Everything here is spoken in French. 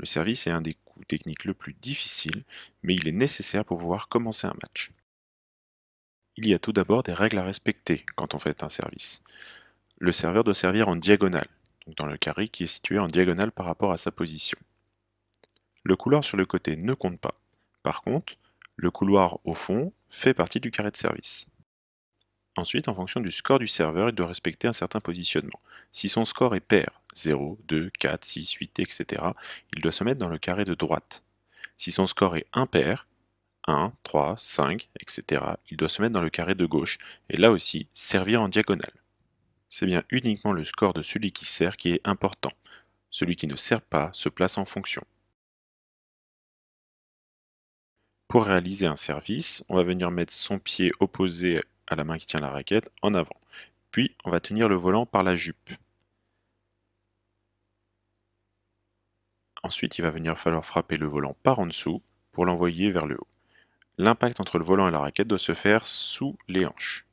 Le service est un des coups techniques le plus difficile, mais il est nécessaire pour pouvoir commencer un match. Il y a tout d'abord des règles à respecter quand on fait un service. Le serveur doit servir en diagonale, donc dans le carré qui est situé en diagonale par rapport à sa position. Le couloir sur le côté ne compte pas. Par contre, le couloir au fond fait partie du carré de service. Ensuite, en fonction du score du serveur, il doit respecter un certain positionnement. Si son score est pair, 0, 2, 4, 6, 8, etc. Il doit se mettre dans le carré de droite. Si son score est impair, 1, 3, 5, etc., il doit se mettre dans le carré de gauche, et là aussi, servir en diagonale. C'est bien uniquement le score de celui qui sert qui est important. Celui qui ne sert pas se place en fonction. Pour réaliser un service, on va venir mettre son pied opposé à la main qui tient la raquette en avant. Puis, on va tenir le volant par la jupe. Ensuite, il va venir falloir frapper le volant par en dessous pour l'envoyer vers le haut. L'impact entre le volant et la raquette doit se faire sous les hanches.